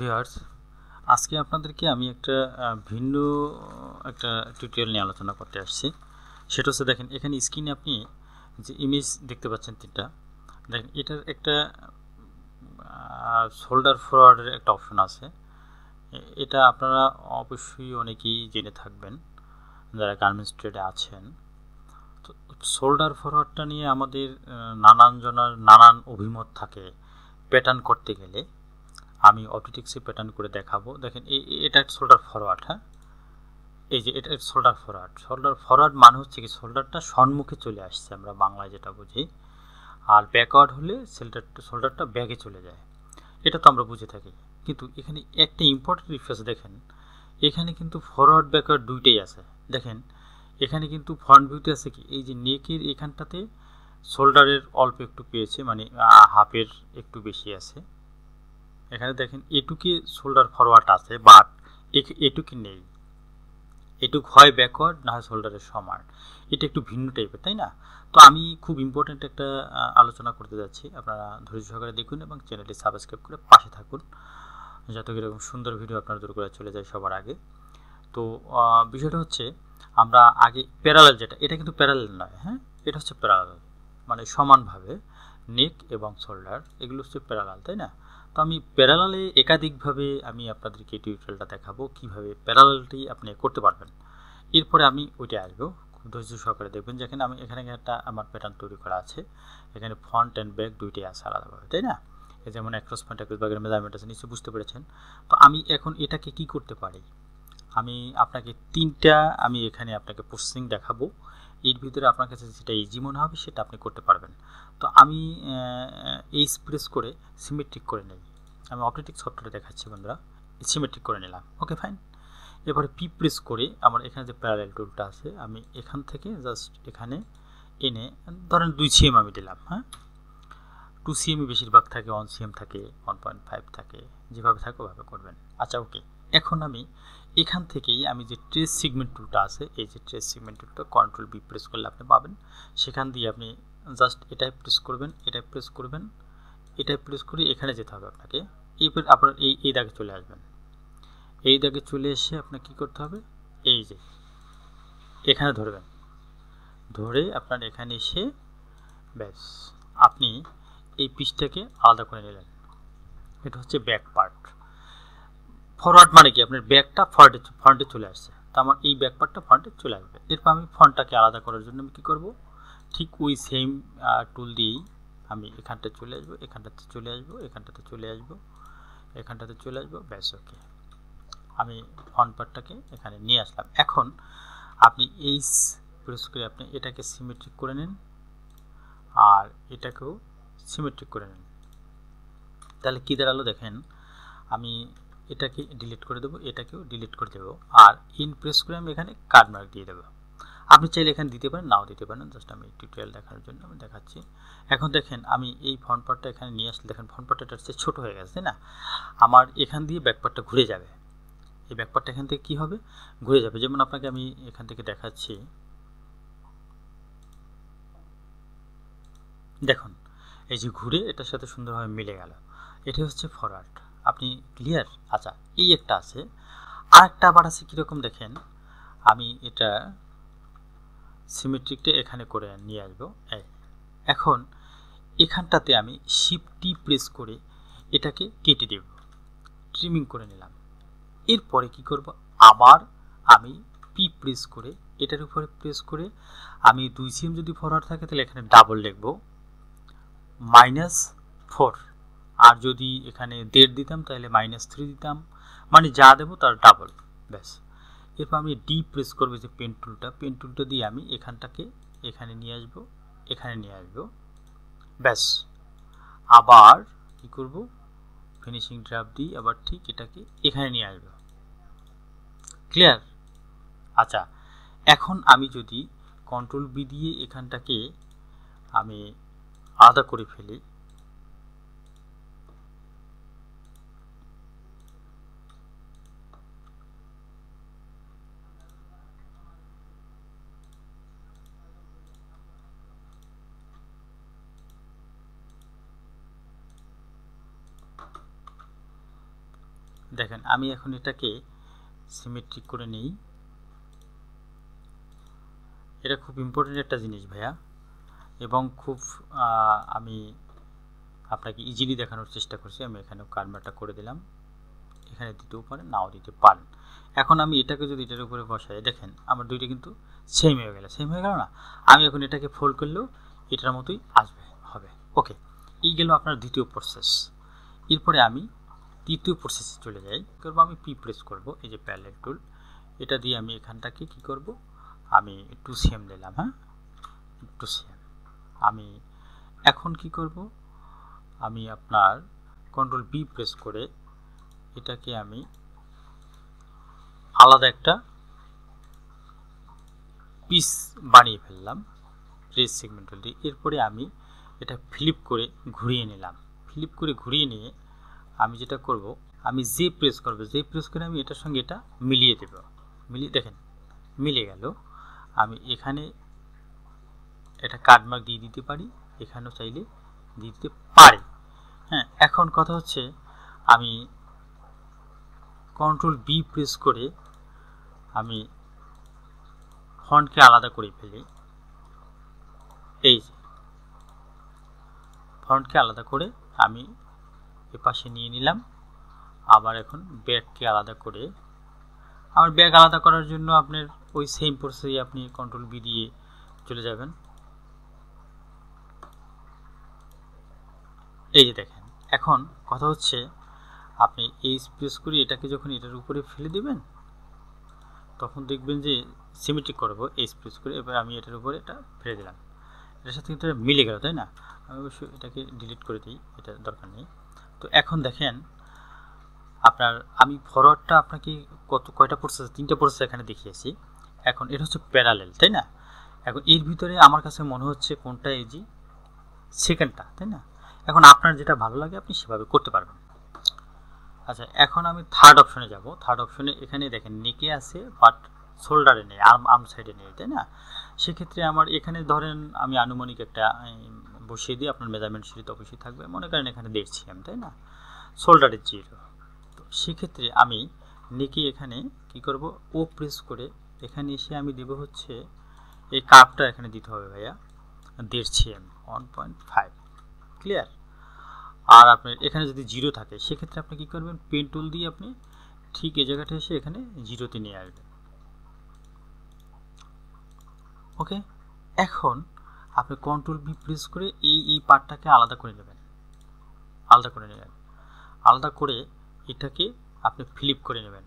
viewers আজকে আপনাদেরকে আমি একটা ভিন্ন একটা টিউটোরিয়াল নিয়ে আলোচনা করতে আসছি সেটা হচ্ছে দেখেন এখানে স্ক্রিনে আপনি যে ইমেজ দেখতে পাচ্ছেন তিনটা দেখেন এটার একটা শোল্ডার ফরওয়ার্ডের একটা অপশন আছে এটা আপনারা অবশ্যই অনেকেই জেনে থাকবেন যারা গার্মেন্টস ট্রেডে আছেন তো শোল্ডার ফরওয়ার্ডটা নিয়ে আমাদের নানান জনার নানান অভিমত থাকে প্যাটার্ন করতে গেলে আমি অপটিক্সে প্যাটার্ন করে দেখাবো দেখেন এটা শোল্ডার ফরওয়ার্ড হ্যাঁ এই যে এটা শোল্ডার ফরওয়ার্ড শোল্ডার ফরওয়ার্ড মানে হচ্ছে কি শোল্ডারটা সম্মুখে চলে আসছে আমরা বাংলায় যেটা বুঝি আর ব্যাকওয়ার্ড হলে শোল্ডার শোল্ডারটা ব্যাগে চলে যায় এটা তো আমরা বুঝে থাকি কিন্তু এখানে একটা ইম্পর্টেন্ট ডিফারেন্স দেখেন এখানে কিন্তু ফরওয়ার্ড ব্যাকওয়ার্ড দুইটাই আছে দেখেন এখানে কিন্তু ফ্রন্ট ভিউতে আছে কি এই যে নেকের এখানটাতে শোল্ডারের অল্প একটু পেয়েছে মানে হাফের একটু বেশি আছে এখানে দেখেন এটুকি শোল্ডার ফরওয়ার্ড আছে বাট এটুকি নেই এটুক হয় ব্যাকওয়ার্ড না হয় শোল্ডারের সমান এটা একটু ভিন্ন টাইপের তাই না তো আমি খুব ইম্পর্ট্যান্ট একটা আলোচনা করতে যাচ্ছি আপনারা ধৈর্য সহকারে দেখুন এবং চ্যানেলটি সাবস্ক্রাইব করে পাশে থাকুন যাতে এরকম সুন্দর ভিডিও আপনার দূর করে চলে যায় সবার আগে তো বিষয়টা হচ্ছে আমরা আগে প্যারালাল যেটা এটা কিন্তু প্যারালাল নয় হ্যাঁ এটা হচ্ছে প্যারালাল মানে সমানভাবে নেক এবং শোল্ডার এগুলো হচ্ছে প্যারালাল তাই না তো আমি প্যারালালে একাধিকভাবে আমি আপনাদেরকে টিউটোরিয়ালটা দেখাবো কিভাবে প্যারালালটি আপনি করতে পারবেন এরপরে আমি ওইটা আসবো ধৈর্য সহকারে দেখবেন যেখানে আমি এখানে একটা আমার প্যাটার্ন তৈরি করা আছে এখানে ফ্রন্ট অ্যান্ড ব্যাক দুইটাই আছে আলাদাভাবে তাই না যেমন অ্যাক্রস ফ্রন্ট অ্যাক্রস ব্যাকের মেজারমেন্ট আছে নিশ্চয়ই বুঝতে পেরেছেন তো আমি এখন এটাকে কি করতে পারি আমি আপনাকে তিনটা আমি এখানে আপনাকে পোস্টিং দেখাবো এর ভিতরে আপনার কাছে যেটা ইজি মনে হবে সেটা আপনি করতে পারবেন তো আমি এই প্রেস করে সিমেট্রিক করে নিই আমি অপটিটিক সফটওয়্যারে দেখাচ্ছি বন্ধুরা সিমেট্রিক করে নিলাম ওকে ফাইন এবারে পি প্রেস করে আমার এখানে যে প্যারাল টুলটা আছে আমি এখান থেকে জাস্ট এখানে এনে ধরেন দুই সিএম আমি দিলাম হ্যাঁ টু সিএমই বেশিরভাগ থাকে ওয়ান সিএম থাকে ওয়ান পয়েন্ট ফাইভ থাকে যেভাবে থাকে ওভাবে করবেন আচ্ছা ওকে এখন আমি এখান থেকেই আমি যে ট্রেস সিগমেন্ট টুলটা আছে এই যে ট্রেস সিগমেন্ট টুলটা কন্ট্রোল বি প্রেস করলে আপনি পাবেন সেখান দিয়ে আপনি জাস্ট এটাই প্রেস করবেন এটাই প্রেস করবেন এটাই প্রেস করে এখানে যেতে হবে আপনাকে এরপর আপনার এই এই দাগে চলে আসবেন এই দাগে চলে এসে আপনাকে কী করতে হবে এই যে এখানে ধরবেন ধরে আপনার এখানে এসে ব্যাস আপনি এই পিসটাকে আলাদা করে নিলেন এটা হচ্ছে ব্যাক পার্ট ফরওয়ার্ড মানে কি আপনার ব্যাকটা ফ্রন্টে ফ্রন্টে চলে আসছে তো আমার মানে এই ব্যাক পার্টটা ফ্রন্টে চলে আসবে এরপর আমি ফন্টটাকে আলাদা করার জন্য আমি কী করবো ঠিক ওই সেম টুল দিয়েই আমি এখানটা চলে আসবো এখানটাতে চলে আসবো এখানটাতে চলে আসবো এখানটাতে চলে আসবো ব্যাস ওকে আমি ফ্রন্ট পার্টটাকে এখানে নিয়ে আসলাম এখন আপনি এই প্রেস করে আপনি এটাকে সিমেট্রিক করে নিন আর এটাকেও সিমেট্রিক করে নিন তাহলে কী দাঁড়ালো দেখেন আমি এটাকে ডিলিট করে দেবো এটাকেও ডিলিট করে দেবো আর ইন প্রেস করে আমি এখানে কার্ড মার্ক দিয়ে দেবো আপনি চাইলে এখানে দিতে পারেন নাও দিতে পারেন জাস্ট আমি টিউটোরিয়াল দেখার জন্য আমি দেখাচ্ছি এখন দেখেন আমি এই ফ্রন্ট পার্টটা এখানে নিয়ে আসলে দেখেন ফ্রন্ট পার্টটা হচ্ছে ছোটো হয়ে গেছে তাই না আমার এখান দিয়ে ব্যাক পার্টটা ঘুরে যাবে এই ব্যাক পার্টটা এখান থেকে কী হবে ঘুরে যাবে যেমন আপনাকে আমি এখান থেকে দেখাচ্ছি দেখুন এই যে ঘুরে এটার সাথে সুন্দরভাবে মিলে গেল এটা হচ্ছে ফরওয়ার্ড আপনি ক্লিয়ার আচ্ছা এই একটা আছে আর একটা আবার আছে কীরকম দেখেন আমি এটা সিমেট্রিকটা এখানে করে নিয়ে আসবো এখন এখানটাতে আমি শিফটি প্রেস করে এটাকে কেটে দেব ট্রিমিং করে নিলাম এরপরে কি করব আবার আমি পি প্রেস করে এটার উপরে প্রেস করে আমি দুই সিএম যদি ফরওয়ার্ড থাকে তাহলে এখানে ডাবল লিখব মাইনাস ফোর আর যদি এখানে দেড় দিতাম তাহলে মাইনাস থ্রি দিতাম মানে যা দেবো তার ডাবল ব্যাস এরপর আমি ডি প্রেস করবো যে পেন টুলটা পেন টুলটা দিয়ে আমি এখানটাকে এখানে নিয়ে আসবো এখানে নিয়ে আসব ব্যাস আবার কি করব ফিনিশিং ড্রাফ দিয়ে আবার ঠিক এটাকে এখানে নিয়ে আসবো ক্লিয়ার আচ্ছা এখন আমি যদি কন্ট্রোল বি দিয়ে এখানটাকে আমি আলাদা করে ফেলি দেখেন আমি এখন এটাকে সিমেট্রিক করে নেই এটা খুব ইম্পর্টেন্ট একটা জিনিস ভাইয়া এবং খুব আমি আপনাকে ইজিলি দেখানোর চেষ্টা করছি আমি এখানে কার্মাটা করে দিলাম এখানে দিতে পারেন নাও দিতে পারেন এখন আমি এটাকে যদি এটার উপরে বসাই দেখেন আমার দুইটা কিন্তু সেম হয়ে গেল সেম হয়ে গেল না আমি এখন এটাকে ফোল্ড করলেও এটার মতোই আসবে হবে ওকে এই গেল আপনার দ্বিতীয় প্রসেস এরপরে আমি তৃতীয় প্রসেসে চলে যাই করবো আমি পি প্রেস করব এই যে প্যালেট টুল এটা দিয়ে আমি এখানটাকে কি করব আমি টু সেম দিলাম হ্যাঁ টু সেম আমি এখন কি করব আমি আপনার কন্ট্রোল বি প্রেস করে এটাকে আমি আলাদা একটা পিস বানিয়ে ফেললাম প্রেস সেগমেন্টাল দিয়ে এরপরে আমি এটা ফ্লিপ করে ঘুরিয়ে নিলাম ফ্লিপ করে ঘুরিয়ে নিয়ে আমি যেটা করব আমি জি প্রেস করব জি প্রেস করে আমি এটার সঙ্গে এটা মিলিয়ে দেব মিলিয়ে দেখেন মিলে গেল আমি এখানে এটা কাটমার্ক দিয়ে দিতে পারি এখানেও চাইলে দিয়ে দিতে পারি হ্যাঁ এখন কথা হচ্ছে আমি কন্ট্রোল বি প্রেস করে আমি ফন্টকে আলাদা করে ফেলি এই ফন্টকে আলাদা করে আমি এপাশে নিয়ে নিলাম আবার এখন ব্যাগকে আলাদা করে আমার ব্যাগ আলাদা করার জন্য আপনার ওই সেম প্রসেসে আপনি কন্ট্রোল বি দিয়ে চলে যাবেন এই যে দেখেন এখন কথা হচ্ছে আপনি এই স্পেস করে এটাকে যখন এটার উপরে ফেলে দেবেন তখন দেখবেন যে সিমেট্রিক করবো এই স্পেস করে এবার আমি এটার উপরে এটা ফেলে দিলাম এটার সাথে কিন্তু মিলে গেল তাই না আমি অবশ্যই এটাকে ডিলিট করে দিই এটা দরকার নেই তো এখন দেখেন আপনার আমি ফরওয়ার্ডটা আপনাকে কত কয়টা প্রসেস তিনটা প্রসেস এখানে দেখিয়েছি এখন এটা হচ্ছে প্যারালেল তাই না এখন এর ভিতরে আমার কাছে মনে হচ্ছে কোনটা এজি সেকেন্ডটা তাই না এখন আপনার যেটা ভালো লাগে আপনি সেভাবে করতে পারবেন আচ্ছা এখন আমি থার্ড অপশনে যাব থার্ড অপশনে এখানে দেখেন নেকে আছে বাট শোল্ডারে নেই আর্ম আর্ম সাইডে নেই তাই না সেক্ষেত্রে আমার এখানে ধরেন আমি আনুমানিক একটা বসিয়ে দিয়ে আপনার মেজারমেন্ট সিট অবশ্যই থাকবে মনে করেন এখানে দেখছি আমি তাই না শোল্ডারের জিরো তো সেক্ষেত্রে আমি নেকি এখানে কি করব ও প্রেস করে এখানে এসে আমি দেব হচ্ছে এই কাপটা এখানে দিতে হবে ভাইয়া দেড়ছি আমি ওয়ান পয়েন্ট ফাইভ ক্লিয়ার আর আপনার এখানে যদি জিরো থাকে সেক্ষেত্রে আপনি কী করবেন পেন টুল দিয়ে আপনি ঠিক এই জায়গাটা এসে এখানে জিরোতে নিয়ে আসবেন ওকে এখন আপনি কন্ট্রোল বি প্রেস করে এই এই পার্টটাকে আলাদা করে নেবেন আলাদা করে নেবেন আলাদা করে এটাকে আপনি ফ্লিপ করে নেবেন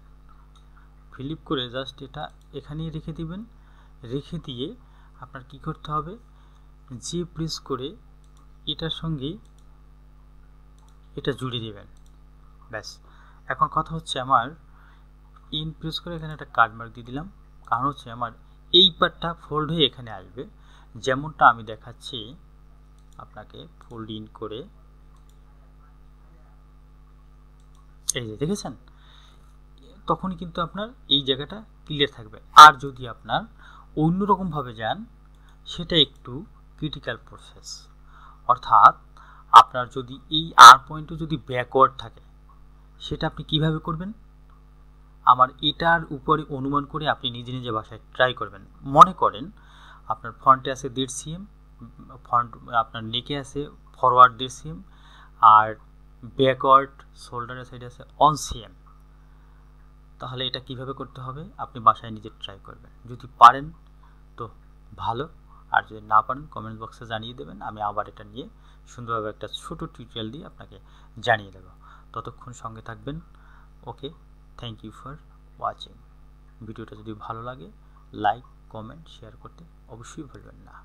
ফ্লিপ করে জাস্ট এটা এখানেই রেখে দিবেন রেখে দিয়ে আপনার কি করতে হবে যে প্রেস করে এটার সঙ্গে এটা জুড়ে দেবেন ব্যাস এখন কথা হচ্ছে আমার ইন প্রেস করে এখানে একটা কার্ড মার্ক দিয়ে দিলাম কারণ হচ্ছে আমার এই পার্টটা ফোল্ড হয়ে এখানে আসবে যেমনটা আমি দেখাচ্ছি আপনাকে ফোল্ড ইন করে এই যে দেখেছেন তখন কিন্তু আপনার এই জায়গাটা ক্লিয়ার থাকবে আর যদি আপনার অন্যরকমভাবে যান সেটা একটু ক্রিটিক্যাল প্রসেস অর্থাৎ আপনার যদি এই আর পয়েন্টও যদি ব্যাকওয়ার্ড থাকে সেটা আপনি কিভাবে করবেন আমার এটার উপরে অনুমান করে আপনি নিজে নিজে বাসায় ট্রাই করবেন মনে করেন আপনার ফ্রন্টে আছে দেড় সিএম ফ্রন্ট আপনার নেকে আছে ফরওয়ার্ড দেড় সিএম আর ব্যাকওয়ার্ড শোল্ডারের সাইডে আছে অন সিএম তাহলে এটা কিভাবে করতে হবে আপনি বাসায় নিজে ট্রাই করবেন যদি পারেন তো ভালো আর যদি না পারেন কমেন্ট বক্সে জানিয়ে দেবেন আমি আবার এটা নিয়ে সুন্দরভাবে একটা ছোট টিউটোরিয়াল দিয়ে আপনাকে জানিয়ে দেব ততক্ষণ সঙ্গে থাকবেন okay thank you for watching ভিডিওটা যদি ভালো লাগে লাইক কমেন্ট শেয়ার করতে অবশ্যই ভুলবেন না